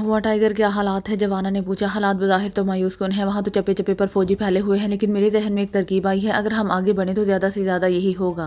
हुआ टाइगर क्या हालात है जवाना ने पूछा हालात बज़ाहिर तो मायूस कौन है वहाँ तो चप्पे चप्पे पर फौजी फैले हुए हैं लेकिन मेरे जहन में एक तरकीब आई है अगर हम आगे बढ़े तो ज़्यादा से ज़्यादा यही होगा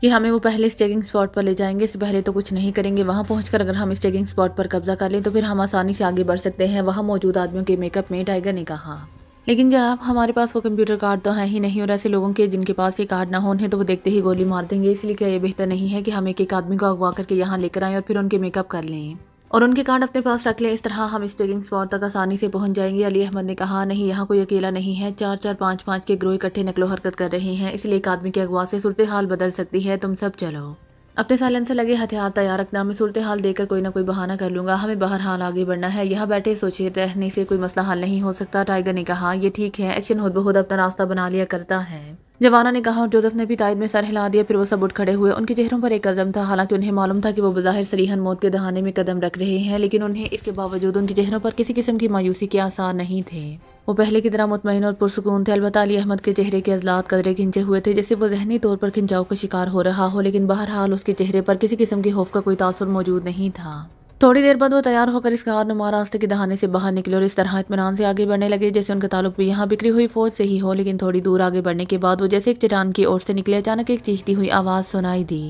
कि हमें वो पहले इस चेकिंग स्पॉट पर ले जाएंगे इससे पहले तो कुछ नहीं करेंगे वहाँ पहुँच अगर हम इस चेकिंग स्पॉट पर कब्जा कर लें तो फिर हम आसानी से आगे बढ़ सकते हैं वहाँ मौजूद आदमियों के मेकअप में टाइगर ने कहा लेकिन जनाब हमारे पास वो कंप्यूटर कार्ड तो है ही नहीं और ऐसे लोगों के जिनके पास ये कार्ड ना हो उन्हें तो वो देखते ही गोली मार देंगे इसलिए क्या ये बेहतर नहीं है कि हम एक एक आदमी को अगवा करके यहाँ लेकर आएँ और फिर उनके मेकअप कर लें और उनके कार्ड अपने पास रख लें इस तरह हम स्टेकिंग स्पॉट तक आसानी से पहुंच जाएंगे अली अहमद ने कहा नहीं यहाँ कोई अकेला नहीं है चार चार पाँच पाँच के ग्रोह इकट्ठे नकलो हरकत कर रहे हैं इसलिए एक आदमी के अगवा से सूरत हाल बदल सकती है तुम सब चलो अपने सालन से लगे हथियार तैयार रखना मैं सूरत हाल देकर कोई ना कोई बहाना कर लूंगा हमें बाहर हाल आगे बढ़ना है यहाँ बैठे सोचे रहने से कोई मसला हल नहीं हो सकता टाइगर ने कहा यह ठीक है एक्शन खुद बहुत अपना रास्ता बना लिया करता है जवाना ने कहा और जोसेफ ने भी तायद में सर हिला दिया फिर वो सब उठ खड़े हुए उनके चेहरों पर एक कदम था हालांकि उन्हें मालूम था कि वो बज़ाहिर सलीहन मौत के दहाने में कदम रख रहे हैं लेकिन उन्हें इसके बावजूद उनके चेहरों पर किसी किस्म की मायूसी के आसार नहीं थे वो पहले की तरह मुतमिन और पुरसकून थे अलबत् अली अहमद के चेहरे के अजलात कदरे खिंचे हुए थे जैसे वो जहनी तौर पर खिंचाव का शिकार हो रहा हो लेकिन बहरहाल उसके चेहरे पर किसी किस्म के खौफ का कोई तासर मौजूद नहीं था थोड़ी देर बाद वो तैयार होकर इस नुमा रास्ते के दहाने से बाहर निकले और इस तरह इतमान से आगे बढ़ने लगे जैसे उनका तालुक भी यहाँ बिक्री हुई फौज से ही हो लेकिन थोड़ी दूर आगे बढ़ने के बाद वो जैसे एक चटान की ओर से निकले अचानक एक चीखती हुई आवाज़ सुनाई दी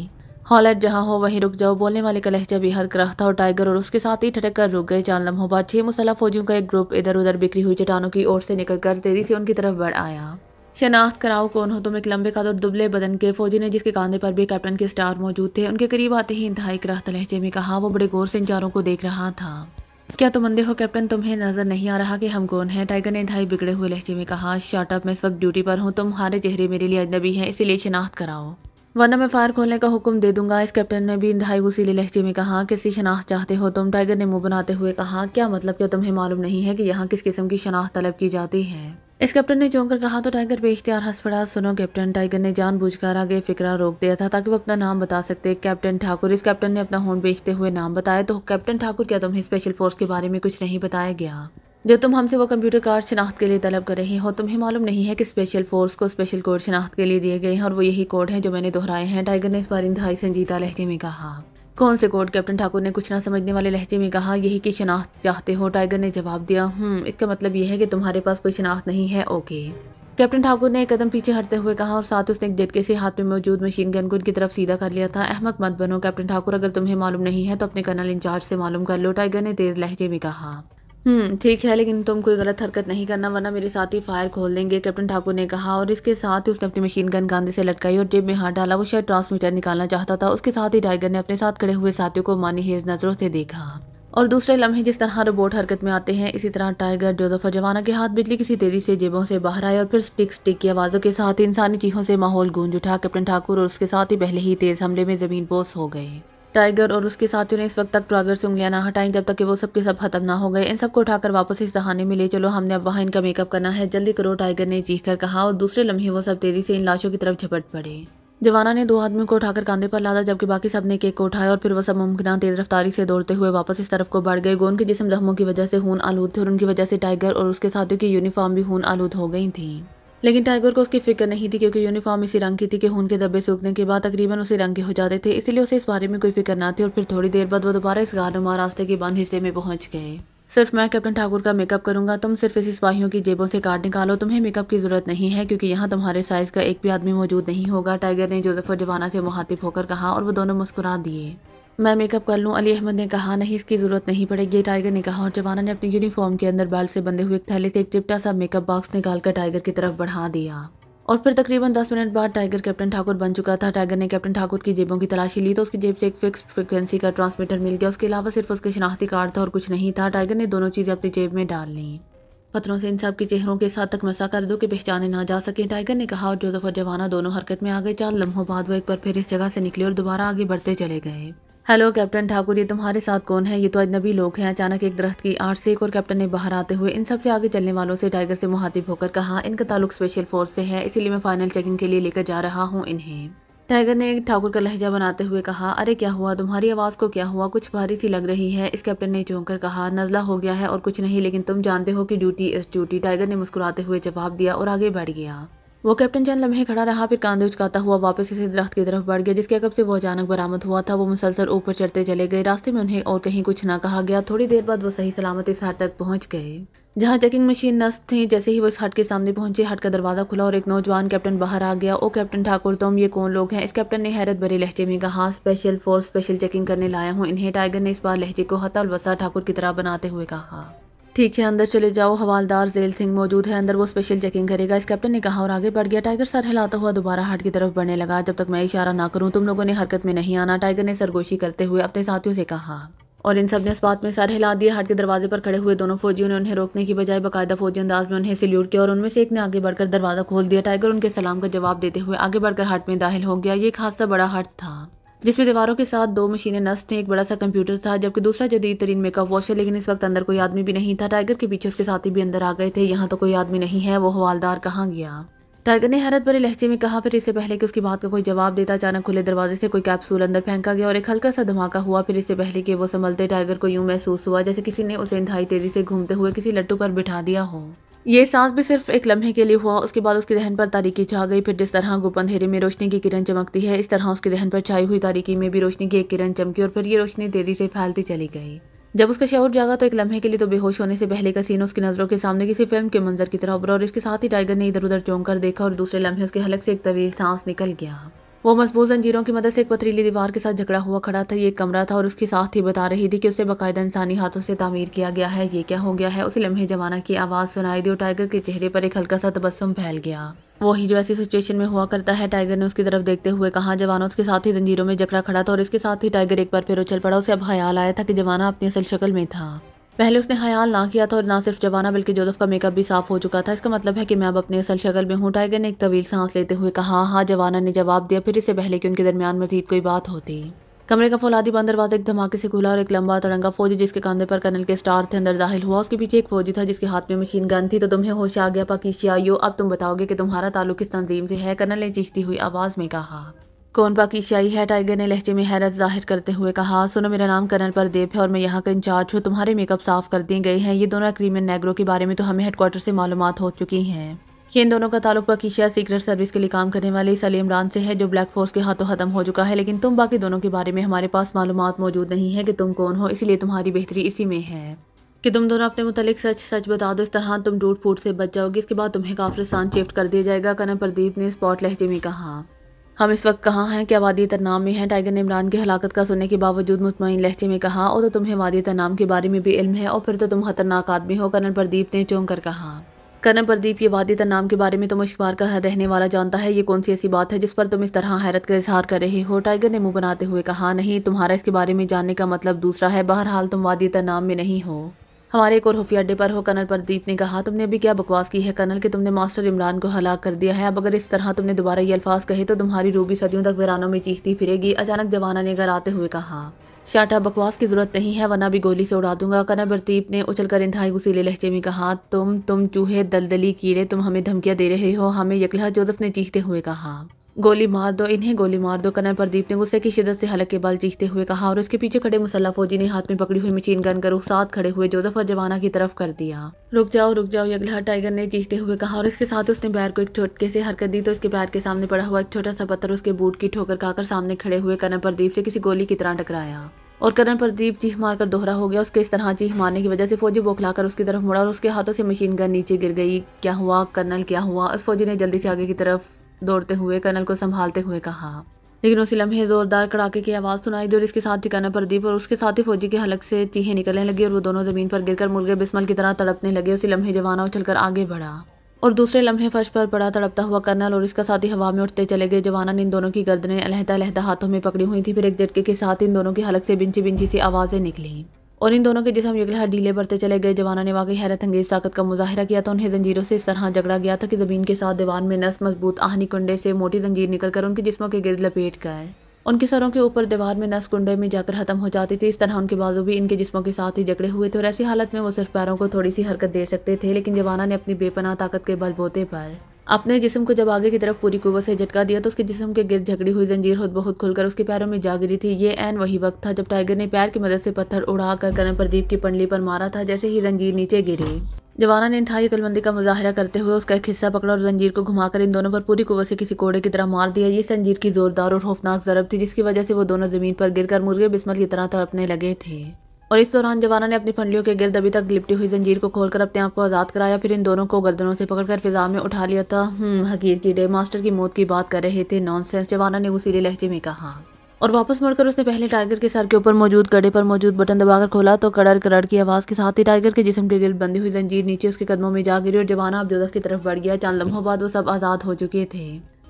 हॉलेट जहाँ हो वहीं रुक जाओ बोलने वाले का लहजा बेहद हद था और टाइगर और उसके साथ ही ठटक कर रुक गए चांद लम्हों बाद छह मुसलह फौजियों का एक ग्रुप इधर उधर बिक्री हुई चटानों की ओर से निकल कर तेजी से उनकी तरफ बढ़ आया शनाख्त कराओ कौन हो तुम एक लंबे कद और दुबले बदन के फौजी ने जिसके कांधे पर भी कैप्टन के स्टार मौजूद थे उनके करीब आते ही इंतहाई कराहत लहजे में कहा वो बड़े गौर से इन चारों को देख रहा था क्या तुम अंधे हो कैप्टन तुम्हें नजर नहीं आ रहा कि हम कौन हैं टाइगर ने इंतहाई बिगड़े हुए लहजे में कहा शार्टअप मैं इस वक्त ड्यूटी पर हूँ तुम्हारे चेहरे मेरे लिए अजनबी है इसीलिए शनाख्त कराओ वरना मैं फायर खोलने का हुक्म दे दूंगा इस कैप्टन ने भी इंतहाई गुसीले लहजे में कहा किसी शनाख्त चाहते हो तुम टाइगर ने मुंह बनाते हुए कहा क्या मतलब क्या तुम्हें मालूम नहीं है कि यहाँ किस किस्म की शनाख्त तलब की जाती है इस कैप्टन ने चौंक कर कहा तो टाइगर बेख्तियार हंस पड़ा सुनो कैप्टन टाइगर ने जानबूझकर आगे फिक्रा रोक दिया था ताकि वो अपना नाम बता सकते कैप्टन ठाकुर इस कैप्टन ने अपना होन बेचते हुए नाम बताया तो कैप्टन ठाकुर क्या तुम्हें स्पेशल फोर्स के बारे में कुछ नहीं बताया गया जो तुम हमसे वो कंप्यूटर कार्ड शनाख्त के लिए तलब कर रहे हो तुम्हें मालूम नहीं है कि स्पेशल फोर्स को स्पेशल कोड शनाख्त के लिए दिए गए हैं और वो यही कोड है जो मैंने दोहराए हैं टाइगर ने इस बार इंतहाई संजीदा लहजे में कहा कौन से कोर्ट कैप्टन ठाकुर ने कुछ ना समझने वाले लहजे में कहा यही की शनाख्त चाहते हो टाइगर ने जवाब दिया हम्म इसका मतलब यह है कि तुम्हारे पास कोई शनाख्त नहीं है ओके कैप्टन ठाकुर ने एक कदम पीछे हटते हुए कहा और साथ उसने एक झटके से हाथ में मौजूद मशीन गन को उनकी तरफ सीधा कर लिया था अहमद मत बनो कैप्टन ठाकुर अगर तुम्हें मालूम नहीं है तो अपने कर्नल इंचार्ज से मालूम कर लो टाइगर ने तेज लहजे में कहा हम्म ठीक है लेकिन तुम कोई गलत हरकत नहीं करना वरना मेरे साथ ही फायर खोल देंगे कैप्टन ठाकुर ने कहा और इसके साथ ही उसने अपनी मशीन गन गांधी से लटकाई और जेब में हाथ डाला वो शायद ट्रांसमीटर निकालना चाहता था उसके साथ ही टाइगर ने अपने साथ खड़े हुए साथियों को मानी हेज नज़रों से देखा और दूसरे लम्हे जिस तरह रोबोट हरकत में आते हैं इसी तरह टाइगर जोजफर जवाना के हाथ बिजली किसी तेजी से जेबों से बाहर आए और फिर स्टिक स्टिक की आवाज़ों के साथ इंसानी चीहों से माहौल गूंज उठा कैप्टन ठाकुर और उसके साथ ही पहले ही तेज़ हमले में ज़मीन बोस हो गए टाइगर और उसके साथियों ने इस वक्त तक टाइगर से उंगलियां ना हटाई जब तक कि वो सब सब खत्म ना हो गए इन सबको उठाकर वापस इस दहाने में ले चलो हमने अब वहाँ इनका मेकअप करना है जल्दी करो टाइगर ने चीख कर कहा और दूसरे लम्हे वो सब तेजी से इन लाशों की तरफ झपट पड़े जवाना ने दो आदमियों को उठाकर कांधे पर लादा जबकि बाकी सब ने केक को उठाया और फिर वह सब मुमकिन तेज रफ्तारी से दौड़ते हुए वापस इस तरफ को बढ़ गए गोन के जिसम जख्मों की वजह से खून आलूद थे और उनकी वजह से टाइगर और उसके साथियों की यूनिफॉर्म भी खून आलूद हो गई थी लेकिन टाइगर को उसकी फिक्र नहीं थी क्योंकि यूनिफॉर्म इसी रंग की थी कि खून के धब्बे सूखने के बाद तकरीबन उसी रंग के हो जाते थे इसलिए उसे इस बारे में कोई फिक्र ना थी और फिर थोड़ी देर बाद वो दोबारा इस गारनुमा रास्ते के बंद हिस्से में पहुंच गए सिर्फ मैं कैप्टन ठाकुर का मेकअप करूंगा तुम सिर्फ इसी सिपाहियों की जेबों से कार्ड निकालो तुम्हें मेकअप की जरूरत नहीं है क्योंकि यहाँ तुम्हारे साइज का एक भी आदमी मौजूद नहीं होगा टाइगर ने जोजफर जवाना से मुहातिब होकर कहा और वो दोनों मुस्कुरा दिए मैं मेकअप कर लूँ अली अहमद ने कहा नहीं इसकी ज़रूरत नहीं पड़ेगी टाइगर ने कहा और जवाना ने अपनी यूनिफॉर्म के अंदर बैल से बंधे हुए थैले से एक चिपटा सा मेकअप बॉक्स निकालकर टाइगर की तरफ बढ़ा दिया और फिर तकरीबन दस मिनट बाद टाइगर कैप्टन ठाकुर बन चुका था टाइगर ने कैप्टन ठाकुर की जेबों की तलाशी ली तो उसकी जेब से एक फिक्स फ्रिक्वेंसी का ट्रांसमीटर मिल गया उसके अलावा सिर्फ उसके शनाख्ती कार्ड था और कुछ नहीं था टाइगर ने दोनों चीज़ें अपनी जेब में डाल ली पत्थरों से इन सब के चेहरों के साथ तक मसा कर दो कि पहचाने ना जा सके टाइगर ने कहा और जोजफ और जवाना दोनों हरकत में आ गए चार लम्हों बाद वो एक बार फिर इस जगह से निकले और दोबारा आगे बढ़ते चले गए हेलो कैप्टन ठाकुर ये तुम्हारे साथ कौन है ये तो अजनबी लोग हैं अचानक एक दरख्त की आड़ से एक और कैप्टन ने बाहर आते हुए इन सबसे आगे चलने वालों से टाइगर से मुहातिब होकर कहा इनका ताल्लुक स्पेशल फोर्स से है इसीलिए मैं फाइनल चेकिंग के लिए लेकर जा रहा हूँ इन्हें टाइगर ने ठाकुर का लहजा बनाते हुए कहा अरे क्या हुआ तुम्हारी आवाज़ को क्या हुआ कुछ भारी सी लग रही है इस कैप्टन ने चौंक कर कहा नज़ला हो गया है और कुछ नहीं लेकिन तुम जानते हो कि ड्यूटी इस ड्यूटी टाइगर ने मुस्कुराते हुए जवाब दिया और आगे बढ़ गया वो कैप्टन चंद लम्हे खड़ा रहा फिर कांधे उचकाता हुआ वापस इसे दरख्त की तरफ बढ़ गया जिसके अकब से वो अचानक बरामद हुआ था वो मुसलसल ऊपर चढ़ते चले गए रास्ते में उन्हें और कहीं कुछ ना कहा गया थोड़ी देर बाद वो सही सलामत इस हट तक पहुंच गए जहां चेकिंग मशीन नस्त थी जैसे ही वो इस हट के सामने पहुंचे हट का दरवाज़ा खुला और एक नौजवान कैप्टन बाहर आ गया ओ कैप्टन ठाकुर तुम ये कौन लोग हैं इस कैप्टन ने हैरत भरे लहजे में कहा स्पेशल फोर्स स्पेशल चेकिंग करने लाया हूँ इन्हें टाइगर ने इस बार लहजे को हतल वसा ठाकुर की तरह बनाते हुए कहा ठीक है अंदर चले जाओ हवालदार जेल सिंह मौजूद है अंदर वो स्पेशल चेकिंग करेगा इस कैप्टन ने कहा और आगे बढ़ गया टाइगर सर हिलाता हुआ दोबारा हाट की तरफ बढ़ने लगा जब तक मैं इशारा ना करूं तुम लोगों ने हरकत में नहीं आना टाइगर ने सरगोशी करते हुए अपने साथियों से कहा और इन सब ने इस बात में सर हिला दिए हाट के दरवाजे पर खड़े हुए दोनों फौजियों ने उन्हें रोकने की बजाय बकायदा फौजी अंदाज में उन्हें सल्यूट किया और उनमें से एक ने आगे बढ़कर दरवाज़ा खोल दिया टाइगर उनके सलाम का जवाब देते हुए आगे बढ़कर हाट में दाखिल हो गया ये खासा बड़ा हाट था जिसमें दीवारों के साथ दो मशीनें नष्ट थी एक बड़ा सा कंप्यूटर था जबकि दूसरा जदीद तरीन मेकअप वॉश है लेकिन इस वक्त अंदर कोई आदमी भी नहीं था टाइगर के पीछे उसके साथी भी अंदर आ गए थे यहाँ तो कोई आदमी नहीं है वो हवालदार कहाँ गया टाइगर ने हैरत भरे लहजे में कहा फिर इससे पहले कि उसकी बात का कोई जवाब देता अचानक खुले दरवाजे से कोई कैप्सूल अंदर फेंका गया और एक हल्का सा धमाका हुआ फिर इससे पहले कि वो संभलते टाइगर को यूं महसूस हुआ जैसे किसी ने उसे इंतहाई तेजी से घूमते हुए किसी लट्टू पर बिठा दिया हो ये सांस भी सिर्फ एक लम्हे के लिए हुआ उसके बाद उसके दहन पर तारीखी छा गई फिर जिस तरह गुप्त अंधेरे में रोशनी की किरण चमकती है इस तरह उसके जहन पर छाई हुई तारीकी में भी रोशनी की एक किरण चमकी और फिर ये रोशनी तेजी से फैलती चली गई जब उसका शहर जागा तो एक लम्हे के लिए तो बेहोश होने से पहले का सीन उसकी नज़रों के सामने किसी फिल्म के मंजर की तरह उभरा और इसके साथ ही टाइगर ने इधर उधर चौंक कर देखा और दूसरे लम्हे उसके हलक से एक तवील सांस निकल गया वो मजबूत जंजीरों की मदद से एक पथरीली दीवार के साथ झगड़ा हुआ खड़ा था ये कमरा था और उसकी साथ ही बता रही थी कि उसे बाकायदा इंसानी हाथों से तामीर किया गया है ये क्या हो गया है उसे लम्हे जमाना की आवाज़ सुनाई दी और टाइगर के चेहरे पर एक हल्का सा तबस्म फैल गया वही जो ऐसी सिचुएशन में हुआ करता है टाइगर ने उसकी तरफ देखते हुए कहा जवाना उसके साथ ही जंजीरों में जकड़ा खड़ा था और इसके साथ ही टाइगर एक बार फिर उछल पड़ा उसे अब ख्याल आया था कि जवाना अपनी असल शक्ल में था पहले उसने ख्याल हाँ ना किया था और ना सिर्फ जवाना बल्कि जोसफ का मेकअप भी साफ हो चुका था इसका मतलब है कि मैं अब अपनी असल शक्ल में हूँ टाइगर ने एक तवील सांस लेते हुए कहा हाँ जवाना ने जवाब दिया फिर इससे पहले कि उनके दरमियान मजीद कोई बात होती कमरे का फौलादी बंद दरवाजा एक धमाके से खुला और एक लंबा तड़ंगा फौजी जिसके कंधे पर कर्नल के स्टार थे अंदर दाखिल हुआ उसके पीछे एक फौजी था जिसके हाथ में मशीन गन थी तो तुम्हें होश आ गया पाकिशिया यो अब तुम बताओगे कि तुम्हारा ताल्लुक किस तंजीम से है कर्नल ने चीखती हुई आवाज़ में कहा कौन की शाही है टाइगर ने लहजे में हैरत जाहिर करते हुए कहा सुनो मेरा नाम कर्नल परदेव है और मैं यहाँ का इंचार्ज हूँ तुम्हारे मेकअप साफ कर दिए गए हैं ये दोनों एग्रीमेंट नेग्रो के बारे में तो हमें हेडक्वार्टर से मालूम हो चुकी हैं ये इन दोनों का ताल्लुक पाकिशिया सीक्रेट सर्विस के लिए काम करने वाले सली इमरान से है जो ब्लैक फोर्स के हाथों खत्म हो चुका है लेकिन तुम बाकी दोनों के बारे में हमारे पास मालूम मौजूद नहीं है कि तुम कौन हो इसलिए तुम्हारी बेहतरी इसी में है कि तुम दोनों अपने मुतलिक सच सच बता दो इस तरह तुम डूट फूट से बच जाओगे इसके बाद तुम्हें काफ्रिस्तान शिफ्ट कर दिया जाएगा कनम प्रदीप ने स्पॉट लहजे में कहा हम इस वक्त कहाँ हैं क्या वादी तनाम में है टाइगर ने इमरान की हलाकत का सुनने के बावजूद मुतमिन लहजे में कहा और तो तुम्हें वादी तनाम के बारे में भी इल्म है और फिर तो तुम खतरनाक आदमी हो कर्नल प्रदीप ने चौंक कर कहा कर्नल प्रदीप ये वादी तनाम के बारे में तुम अखबार का रहने वाला जानता है ये कौन सी ऐसी बात है जिस पर तुम इस तरह हैरत का इजहार कर रहे हो टाइगर ने मुंह बनाते हुए कहा नहीं तुम्हारा इसके बारे में जानने का मतलब दूसरा है बहरहाल तुम वादी तनाम में नहीं हो हमारे एक और खुफिया अड्डे पर हो कर्नल प्रदीप ने कहा तुमने अभी क्या बकवास की है कर्नल कि तुमने मास्टर इमरान को हलाक कर दिया है अब अगर इस तरह तुमने दोबारा ये अल्फाज कहे तो तुम्हारी रूबी सदियों तक वीरानों में चीखती फिरेगी अचानक जवाना ने घर आते हुए कहा शाटा बकवास की ज़रूरत नहीं है वरना भी गोली से उड़ा दूंगा कर्नल प्रदीप ने कर इंतहाई गुसीले लहजे में कहा तुम तुम चूहे दलदली कीड़े तुम हमें धमकियाँ दे रहे हो हमें यकलहा जोसफ ने चीखते हुए कहा गोली मार दो इन्हें गोली मार दो कर्नल प्रदीप ने गुस्से की शिदत से हल्के के बल चीखते हुए कहा और उसके पीछे खड़े मुसल्ला फौजी ने हाथ में पकड़ी हुई मशीन गन कर साथ खड़े हुए जोजफ और जवाना की तरफ कर दिया रुक जाओ रुक जाओ अगला टाइगर ने चीखते हुए कहा और इसके साथ उसने बैर को एक छोटके से हरकत दी तो उसके पैर के सामने पड़ा हुआ एक छोटा सा पत्थर उसके बूट की ठोकर खाकर सामने खड़े हुए कनर प्रदीप से किसी गोली की तरह टकराया और करण प्रदीप चीख मारकर दोहरा हो गया उसके इस तरह चीख मारने की वजह से फौजी बौखलाकर उसकी तरफ मुड़ा और उसके हाथों से मशीन गन नीचे गिर गई क्या हुआ कर्नल क्या हुआ उस फौजी ने जल्दी से आगे की तरफ दौड़ते हुए कर्नल को संभालते हुए कहा लेकिन उसी लम्हे जोरदार कड़ाके की आवाज़ सुनाई दी और इसके साथ ठिकाना प्रदीप और उसके साथ ही फौजी के हलक से चीहे निकलने लगी और वो दोनों ज़मीन पर गिरकर मुर्गे बिस्मल की तरह तड़पने लगे उसी लम्हे जवाना उछलकर आगे बढ़ा और दूसरे लम्हे फर्श पर पड़ा तड़पता हुआ कर्नल और इसका साथी हवा में उठते चले गए जवाना ने इन दोनों की गर्दने अलहदा अलहदा हाथों में पकड़ी हुई थी फिर एक झटके के साथ इन दोनों की हलक से बिंची बिंची सी आवाज़ें निकली और इन दोनों के जिसम यकलहर डीले बढ़ते चले गए जवाना ने वाकई हैरत अंगेज ताकत का मुजाहरा किया था उन्हें जंजीरों से इस तरह झगड़ा गया था कि ज़मीन के साथ दीवान में नस मजबूत आहनी कुंडे से मोटी जंजीर निकल कर उनके जिसमों के गिरद लपेट कर उनके सरों के ऊपर दीवार में नस कुंडे में जाकर ख़त्म हो जाती थी इस तरह उनके बाजू भी इनके जिसमों के साथ ही जगड़े हुए थे और ऐसी हालत में वो सिर्फ पैरों को थोड़ी सी हरकत दे सकते थे लेकिन जवाना ने अपनी बेपनाह ताकत के बलबोते पर अपने जिसम को जब आगे की तरफ पूरी कुवत से झटका दिया तो उसके जिसम के गिर झगड़ी हुई जंजीर खुद बहुत खुलकर उसके पैरों में जा गिरी थी ये एन वही वक्त था जब टाइगर ने पैर की मदद से पत्थर उड़ाकर करण प्रदीप की पंडली पर मारा था जैसे ही जंजीर नीचे गिरी जवाना ने इंतहाई अकलमंदी का मुजाहरा करते हुए उसका एक हिस्सा पकड़ा और जंजीर को घुमाकर इन दोनों पर पूरी कुवत से किसी कोड़े की तरह मार दिया ये जंजीर की जोरदार और खौफनाक जरब थी जिसकी वजह से वो दोनों जमीन पर गिरकर मुर्गे बिस्मल की तरह तड़पने लगे थे और इस दौरान जवानों ने अपनी फंडियों के गिरद अभी तक लिपटी हुई जंजीर को खोलकर अपने आप को आज़ाद कराया फिर इन दोनों को गर्दनों से पकड़कर फिजा में उठा लिया था हम्म, हकीर की डे मास्टर की मौत की बात कर रहे थे नॉनसेंस जवाना ने उसी लहजे में कहा और वापस मुड़कर उसने पहले टाइगर के सर के ऊपर मौजूद कड़े पर मौजूद बटन दबाकर खोला तो कड़र करड़ की आवाज़ के साथ ही टाइगर के जिसम के गिर बंदी हुई जंजीर नीचे उसके कदमों में जा गिरी और जवाना अब जोदफ की तरफ बढ़ गया चंद लम्हों बाद वो सब आज़ाद हो चुके थे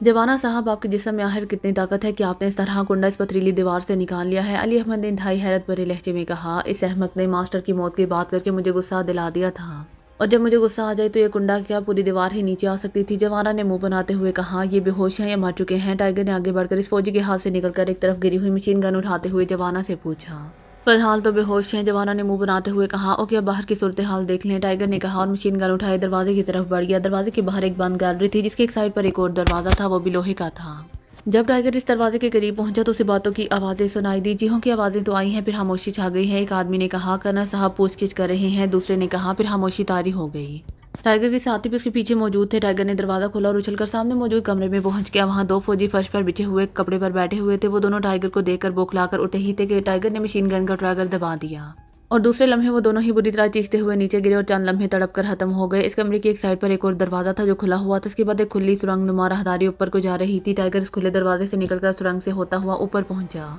जवाना साहब आपके जिसम में आहिर कितनी ताकत है कि आपने इस तरह कुंडा इस पथरीली दीवार से निकाल लिया है अली अहमद ने इंतहाई हैरत भरे लहजे में कहा इस अहमद ने मास्टर की मौत की बात करके मुझे गुस्सा दिला दिया था और जब मुझे गुस्सा आ जाए तो ये कुंडा क्या पूरी दीवार ही नीचे आ सकती थी जवाना ने मुंह बनाते हुए कहा ये बेहोश हैं या मर चुके हैं टाइगर ने आगे बढ़कर इस फौजी के हाथ से निकलकर एक तरफ गिरी हुई मशीन गन उठाते हुए जवाना से पूछा फ़िलहाल तो बेहोश हैं जवानों ने मुंह बनाते हुए कहा ओके अब बाहर की सूरत हाल देख लें टाइगर ने कहा और मशीन गन उठाए दरवाजे की तरफ बढ़ गया दरवाजे के बाहर एक बंद गैलरी थी जिसके एक साइड पर एक और दरवाज़ा था वो भी लोहे का था जब टाइगर इस दरवाजे के करीब पहुंचा तो उसे बातों की आवाज़ें सुनाई दी जीहों की आवाज़ें तो आई हैं फिर खामोशी छा गई है एक आदमी ने कहा कर्नल साहब पूछगिछ कर रहे हैं दूसरे ने कहा फिर खामोशी तारी हो गई टाइगर के साथी भी उसके पीछे मौजूद थे टाइगर ने दरवाज़ा खोला और उछलकर सामने मौजूद कमरे में पहुंच गया वहां दो फौजी फर्श पर बिछे हुए कपड़े पर बैठे हुए थे वो दोनों टाइगर को देखकर बौखलाकर उठे ही थे कि टाइगर ने मशीन गन का ट्रैगर दबा दिया और दूसरे लम्हे वो दोनों ही बुरी तरह चीखते हुए नीचे गिरे और चंद लम्हे तड़प कर खत्म हो गए इस कमरे की एक साइड पर एक और दरवाज़ा था जो खुला हुआ था इसके बाद एक खुली सुरंग नुमा रहदारी ऊपर को जा रही थी टाइगर इस खुले दरवाजे से निकलकर सुरंग से होता हुआ ऊपर पहुंचा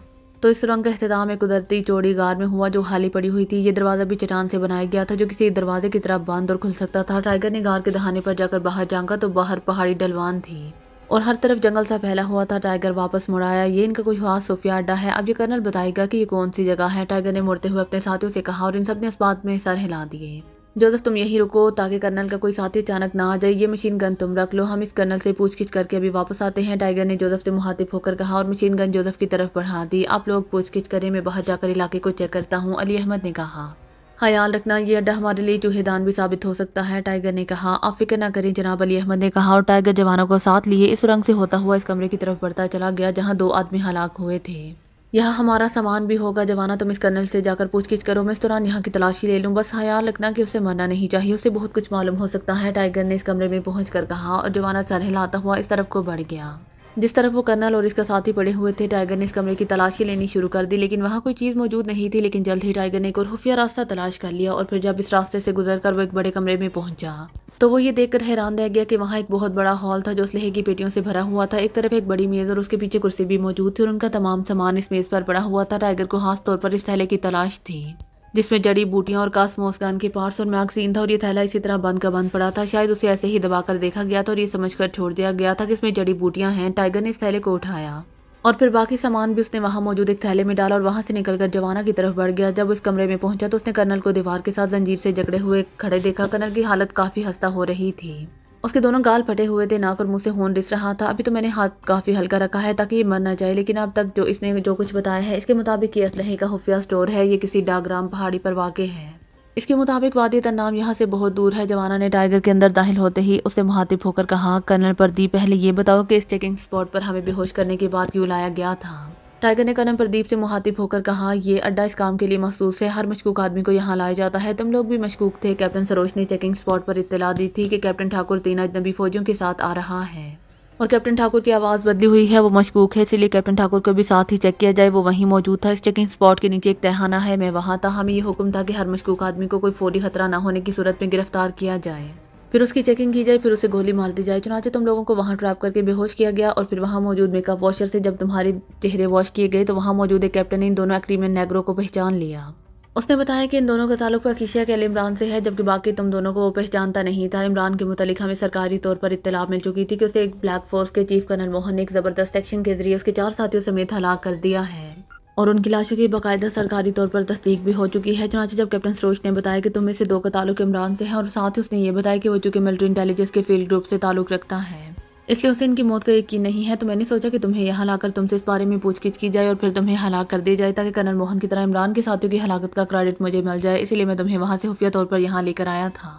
तो इस सुरंग का अख्ताम एक कुदरती चौड़ी गार में हुआ जो खाली पड़ी हुई थी ये दरवाज़ा भी चटान से बनाया गया था जो किसी दरवाजे की तरफ बंद और खुल सकता था टाइगर ने गार के दहाने पर जाकर बाहर जाऊंगा तो बाहर पहाड़ी डलवान थी और हर तरफ जंगल सा फैला हुआ था टाइगर वापस मुड़ाया ये इनका कोई खास सूफिया अड्डा है अब ये कर्नल बताएगा कि ये कौन सी जगह है टाइगर ने मुड़ते हुए अपने साथियों से कहा और इन सब ने इस बात में सर हिला दिए जोसेफ तुम यहीं रुको ताकि कर्नल का कोई साथी अचानक ना आ जाए ये मशीन गन तुम रख लो हम इस कर्नल से पूछगिछ करके अभी वापस आते हैं टाइगर ने जोसेफ से मुहातिब होकर कहा और मशीन गन जोसेफ की तरफ बढ़ा दी आप लोग पूछगिछ करें मैं बाहर जाकर इलाके को चेक करता हूँ अली अहमद ने कहा ख्याल रखना ये अड्डा हमारे लिए चूहेदान भी साबित हो सकता है टाइगर ने कहा आप फिक्र ना करें जनाब अली अहमद ने कहा और टाइगर जवानों को साथ लिए इस रंग से होता हुआ इस कमरे की तरफ बढ़ता चला गया जहाँ दो आदमी हलाक हुए थे यहाँ हमारा सामान भी होगा जवाना तुम इस कर्नल से जाकर पूछगिछ करो मैं इस दौरान यहाँ की तलाशी ले लूँ बस ख्याल हाँ रखना कि उसे मरना नहीं चाहिए उसे बहुत कुछ मालूम हो सकता है टाइगर ने इस कमरे में पहुँच कर कहा और जवाना सर हिलाता हुआ इस तरफ को बढ़ गया जिस तरफ वो कर्नल और इसका साथी पड़े हुए थे टाइगर ने इस कमरे की तलाशी लेनी शुरू कर दी लेकिन वहाँ कोई चीज़ मौजूद नहीं थी लेकिन जल्द ही टाइगर ने एक और खुफिया रास्ता तलाश कर लिया और फिर जब इस रास्ते से गुजर कर वो एक बड़े कमरे में पहुँचा तो वो ये देखकर हैरान रह गया कि वहाँ एक बहुत बड़ा हॉल था जो इसलहे की पेटियों से भरा हुआ था एक तरफ एक बड़ी मेज़ और उसके पीछे कुर्सी भी मौजूद थी और उनका तमाम सामान इस मेज़ पर पड़ा हुआ था टाइगर को खास तौर पर इस थैले की तलाश थी जिसमें जड़ी बूटियां और कासमोस के पार्ट्स और मैगजीन था और ये थैला इसी तरह बंद का बंद पड़ा था शायद उसे ऐसे ही दबाकर देखा गया था और ये समझकर छोड़ दिया गया था कि इसमें जड़ी बूटियां हैं टाइगर ने इस थैले को उठाया और फिर बाकी सामान भी उसने वहाँ मौजूद एक थैले में डाला और वहाँ से निकलकर जवाना की तरफ बढ़ गया जब उस कमरे में पहुंचा तो उसने कर्नल को दीवार के साथ जंजीर से जकड़े हुए खड़े देखा कर्नल की हालत काफ़ी हस्ता हो रही थी उसके दोनों गाल फटे हुए थे नाक और मुंह से होन डिस रहा था अभी तो मैंने हाथ काफ़ी हल्का रखा है ताकि ये मर ना जाए लेकिन अब तक जो इसने जो कुछ बताया है इसके मुताबिक ये असलहे का खुफिया स्टोर है ये किसी डाग्राम पहाड़ी पर वाक़ है इसके मुताबिक वादी तन्नाम यहाँ से बहुत दूर है जवाना ने टाइगर के अंदर दाखिल होते ही उससे मुहातिब होकर कहा कर्नल प्रदीप पहले ये बताओ कि इस चेकिंग स्पॉट पर हमें बेहोश करने के बाद क्यों लाया गया था टाइगर ने कर्नल प्रदीप से मुहातिब होकर कहा यह अड्डा इस काम के लिए मखसूस है हर मशकूक आदमी को यहाँ लाया जाता है तुम लोग भी मशकूक थे कैप्टन सरोज ने चेकिंग स्पॉट पर इतला दी थी कि कैप्टन ठाकुर तीन अजनबी फौजियों के साथ आ रहा है और कैप्टन ठाकुर की आवाज़ बदली हुई है वो मशकूक है इसलिए कैप्टन ठाकुर को भी साथ ही चेक किया जाए वो वहीं मौजूद था इस चेकिंग स्पॉट के नीचे एक तहाना है मैं वहाँ था हमें ये हुक्म था कि हर मशकूक आदमी को कोई फौरी खतरा ना होने की सूरत में गिरफ्तार किया जाए फिर उसकी चेकिंग की जाए फिर उसे गोली मार दी जाए चुनाचे तुम लोगों को वहाँ ट्रैप करके बेहोश किया गया और फिर वहाँ मौजूद मेकअप वॉशर से जब तुम्हारे चेहरे वॉश किए गए तो वहाँ मौजूद एक कैप्टन ने इन दोनों एक्रीमन नेगरों को पहचान लिया उसने बताया कि इन दोनों का ताल्लुक अकीशिया के इमरान से है जबकि बाकी तुम दोनों को वो पहचानता नहीं था इमरान के मुतलिक हमें सरकारी तौर पर इतला मिल चुकी थी कि उसे एक ब्लैक फोर्स के चीफ कर्नल मोहन ने एक ज़बरदस्त एक्शन के जरिए उसके चार साथियों समेत हलाक कर दिया है और उनकी लाशों की बाकायदा सरकारी तौर पर तस्दीक भी हो चुकी है चुनाचे जब कैप्टन सरोज ने बताया कि तुम से दो का ताल्लुक इमरान से है और साथ ही उसने ये बताया कि वो चूंकि मिलिट्री इंटेलिजेंस के फील्ड ग्रुप से ताल्लुक रखता है इसलिए उसे इनकी मौत का यकीन नहीं है तो मैंने सोचा कि तुम्हें यहाँ लाकर तुमसे इस बारे में पूछगिछ की जाए और फिर तुम्हें हलाक कर दिया जाए ताकि कर्नल मोहन की तरह इमरान के साथियों की हलाकत का क्रेडिट मुझे मिल जाए इसलिए मैं तुम्हें वहाँ से खुफिया तौर पर यहाँ लेकर आया था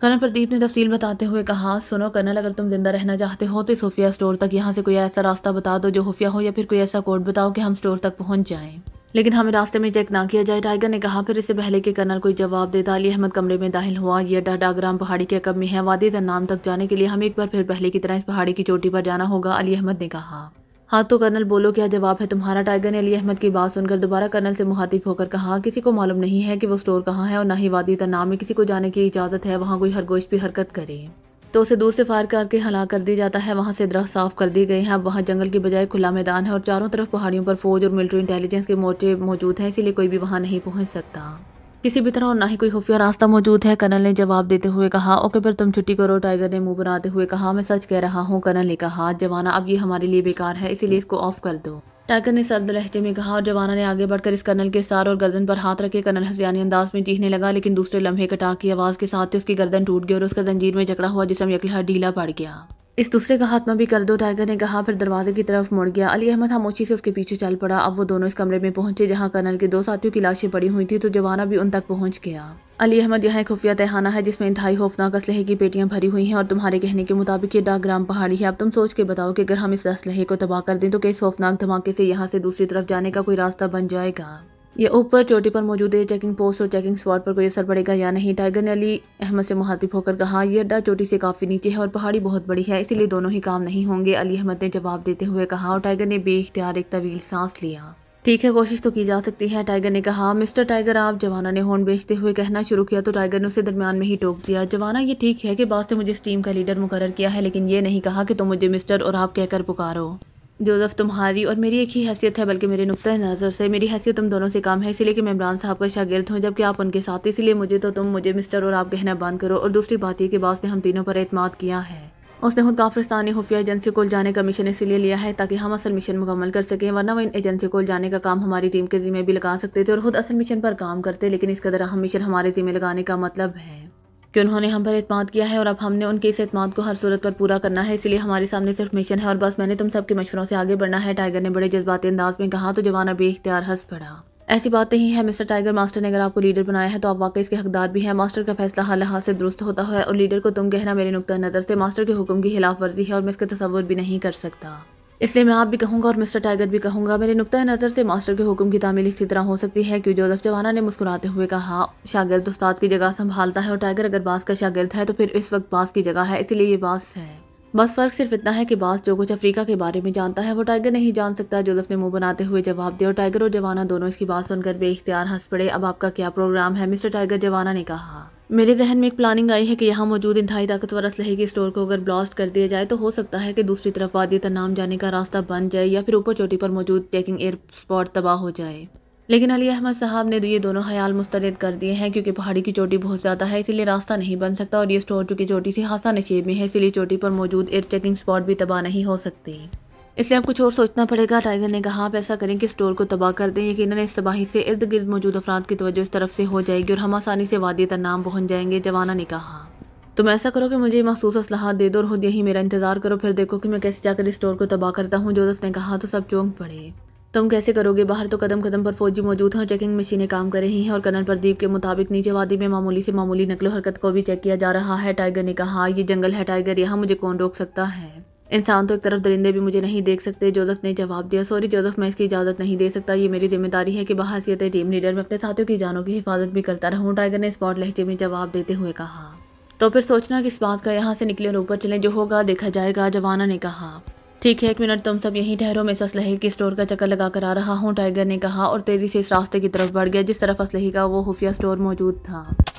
कर्नल प्रदीप ने तफसील बताते हुए कहा सुनो कर्नल अगर तुम जिंदा रहना चाहते हो तो इस खुफिया स्टोर तक यहाँ से कोई ऐसा रास्ता बता दो जो खुफिया हो या फिर कोई ऐसा कोड बताओ कि हम स्टोर तक पहुँच जाएँ लेकिन हमें रास्ते में चेक ना किया जाए टाइगर ने कहा फिर इससे पहले के कर्नल कोई जवाब देता अली अहमद कमरे में दाखिल हुआ यह अड्डा पहाड़ी के कब में है वादी नाम तक जाने के लिए हमें एक बार फिर पहले की तरह इस पहाड़ी की चोटी पर जाना होगा अली अहमद ने कहा हाँ तो कर्नल बोलो क्या जवाब है तुम्हारा टाइगर ने अली अहमद की बात सुनकर दोबारा कर्नल से मुहातिब होकर कहा किसी को मालूम नहीं है कि वो स्टोर कहाँ है और ना ही वादी तनाव में किसी को जाने की इजाज़त है वहाँ कोई हरगोश भी हरकत करे तो उसे दूर से फायर करके हला कर दिया जाता है वहाँ से दरख्त साफ कर दिए गए हैं वहाँ जंगल की बजाय खुला मैदान है और चारों तरफ पहाड़ियों पर फौज और मिलिट्री इंटेलिजेंस के मोर्चे मौजूद हैं इसीलिए कोई भी वहाँ नहीं पहुँच सकता किसी भी तरह और ना ही कोई खुफिया रास्ता मौजूद है कर्नल ने जवाब देते हुए कहा ओके पर तुम छुट्टी करो टाइगर ने मुंह बनाते हुए कहा मैं सच कह रहा हूँ कर्नल ने कहा जवाना अब ये हमारे लिए बेकार है इसीलिए इसको ऑफ कर दो टाइगर ने सर्द लहजे में कहा और जवाना ने आगे बढ़कर इस कर्नल के सार और गर्दन पर हाथ रखे कर्नल हसियानी अंदाज में चीखने लगा लेकिन दूसरे लम्हे कटाक की आवाज़ के साथ ही उसकी गर्दन टूट गई और उसका जंजीर में जकड़ा हुआ जिसम अकलहर ढीला पड़ गया इस दूसरे का हाथ में भी कर दो टाइगर ने कहा फिर दरवाजे की तरफ मुड़ गया अली अहमद खामोशी से उसके पीछे चल पड़ा अब वो दोनों इस कमरे में पहुंचे जहां कर्नल के दो साथियों की लाशें पड़ी हुई थी तो जवाना भी उन तक पहुंच गया अली अहमद यहाँ एक खुफिया तहाना है जिसमें इंतहाई खौफनाक असलहे की पेटियां भरी हुई हैं और तुम्हारे कहने के मुताबिक ये डाक ग्राम पहाड़ी है अब तुम सोच के बताओ कि अगर हम इस असलहे को तबाह कर दें तो किस खौफनाक धमाके से यहाँ से दूसरी तरफ जाने का कोई रास्ता बन जाएगा ये ऊपर चोटी पर मौजूद है चेकिंग पोस्ट और चेकिंग स्पॉट पर कोई असर पड़ेगा या नहीं टाइगर ने अली अहमद से मुहातिब होकर कहा यह अड्डा चोटी से काफ़ी नीचे है और पहाड़ी बहुत बड़ी है इसीलिए दोनों ही काम नहीं होंगे अली अहमद ने जवाब देते हुए कहा और टाइगर ने बेख्तियार एक तवील सांस लिया ठीक है कोशिश तो की जा सकती है टाइगर ने कहा मिस्टर टाइगर आप जवाना ने हॉर्न बेचते हुए कहना शुरू किया तो टाइगर ने उसे दरमियान में ही टोक दिया जवाना ये ठीक है कि बास ने मुझे इस टीम का लीडर मुकर किया है लेकिन ये नहीं कहा कि तुम तो मुझे मिस्टर और आप कहकर पुकारो जोसफ़ तुम्हारी और मेरी एक ही हैसियत है बल्कि मेरे नुक़ नज़र से मेरी हैसियत तुम दोनों से कम है इसीलिए कि मैं इमरान साहब का शागिर्द हूँ जबकि आप उनके साथ इसीलिए मुझे तो तुम मुझे मिस्टर और आप कहना बंद करो और दूसरी बात यह कि बास ने हम तीनों पर अतमाद किया है उसने खुद काफ्रिस्तानी खुफिया एजेंसी को जाने का मिशन इसीलिए लिया है ताकि हम असल मिशन मुकम्मल कर सकें वरना वो इन एजेंसी को जाने का काम हमारी टीम के ज़िम्मे भी लगा सकते थे और ख़ुद असल मिशन पर काम करते लेकिन इस कदर हम मिशन हमारे ज़िम्मे लगाने का मतलब है कि उन्होंने हम पर अतमाद किया है और अब हमने उनके इस अतमाद को हर सूरत पर पूरा करना है इसलिए हमारे सामने सिर्फ मिशन है और बस मैंने तुम सबके मशवरों से आगे बढ़ना है टाइगर ने बड़े जज्बाती अंदाज में कहा तो जवान अभी इख्तियार हंस पड़ा ऐसी बात नहीं है मिस्टर टाइगर मास्टर ने अगर आपको लीडर बनाया है तो आप वाकई इसके हकदार भी हैं मास्टर का फैसला हर लिहाज से दुरुस्त होता है और लीडर को तुम कहना मेरे नुकतः नज़र से मास्टर के हुक्म की खिलाफ वर्जी है और मैं इसका तस्वर भी नहीं कर सकता इसलिए मैं आप भी कहूँगा और मिस्टर टाइगर भी कहूँगा मेरे नुकतः नज़र से मास्टर के हुक्म की तामील इसी तरह हो सकती है कि जोदफ जवाना ने मुस्कुराते हुए कहा शागिर्द उस्ताद की जगह संभालता है और टाइगर अगर बास का शागिर्द है तो फिर इस वक्त बास की जगह है इसीलिए ये बास है बस फर्क सिर्फ इतना है कि बास जो कुछ अफ्रीका के बारे में जानता है वो टाइगर नहीं जान सकता जोजफ ने मुंह बनाते हुए जवाब दिया और टाइगर और जवाना दोनों इसकी बात सुनकर बेख्तियार हंस पड़े अब आपका क्या प्रोग्राम है मिस्टर टाइगर जवाना ने कहा मेरे जहन में एक प्लानिंग आई है कि यहाँ मौजूद इंतहाई ताकतवर असलहे के स्टोर को अगर ब्लास्ट कर दिया जाए तो हो सकता है कि दूसरी तरफ वादी तनाम जाने का रास्ता बन जाए या फिर ऊपर चोटी पर मौजूद चेकिंग एयर स्पॉट तबाह हो जाए लेकिन अली अहमद साहब ने तो ये दोनों ख्याल मुस्तरद कर दिए हैं क्योंकि पहाड़ी की चोटी बहुत ज़्यादा है इसलिए रास्ता नहीं बन सकता और ये स्टोर चूँकि चोटी से हासा नशीब में है इसलिए चोटी पर मौजूद एयर चेकिंग स्पॉट भी तबाह नहीं हो सकती इसलिए अब कुछ और सोचना पड़ेगा टाइगर ने कहा आप ऐसा करें कि स्टोर को तबाह कर दें यकीन इस तबाही से इर्द गिर्द मौजूद अफराद की तवज्जो इस तरफ से हो जाएगी और हम आसानी से वादी तनाम पहुंच जाएंगे जवाना ने कहा तुम तो ऐसा करो कि मुझे मखसूस असलाहत दे दो और खुद यही मेरा इंतज़ार करो फिर देखो कि मैं कैसे जाकर इस स्टोर को तबाह करता हूँ जोजफ ने कहा तो सब चौंक पड़े तुम कैसे करोगे बाहर तो कदम कदम पर फौजी मौजूद हैं और चेकिंग मशीनें काम कर रही हैं और कर्नल प्रदीप के मुताबिक नीचे वादी में मामूली से मामूली नकलो हरकत को भी चेक किया जा रहा है टाइगर ने कहा यह जंगल है टाइगर यहाँ मुझे कौन रोक सकता है इंसान तो एक तरफ दरिंदे भी मुझे नहीं देख सकते जोजफ़ ने जवाब दिया सॉरी जोजफ़ मैं इसकी इजाज़त नहीं दे सकता ये मेरी जिम्मेदारी है कि बहासीत टीम लीडर मैं अपने साथियों की जानों की हिफाजत भी करता रहूँ टाइगर ने स्पॉट लहजे में जवाब देते हुए कहा तो फिर सोचना किस बात का यहाँ से निकले और ऊपर चले जो होगा देखा जाएगा जवाना ने कहा ठीक है एक मिनट तुम सब यहीं ठहरो मैं असलहे के स्टोर का चक्कर लगा कर आ रहा हूँ टाइगर ने कहा और तेज़ी से इस रास्ते की तरफ बढ़ गया जिस तरफ असलहे का वो खुफिया स्टोर मौजूद था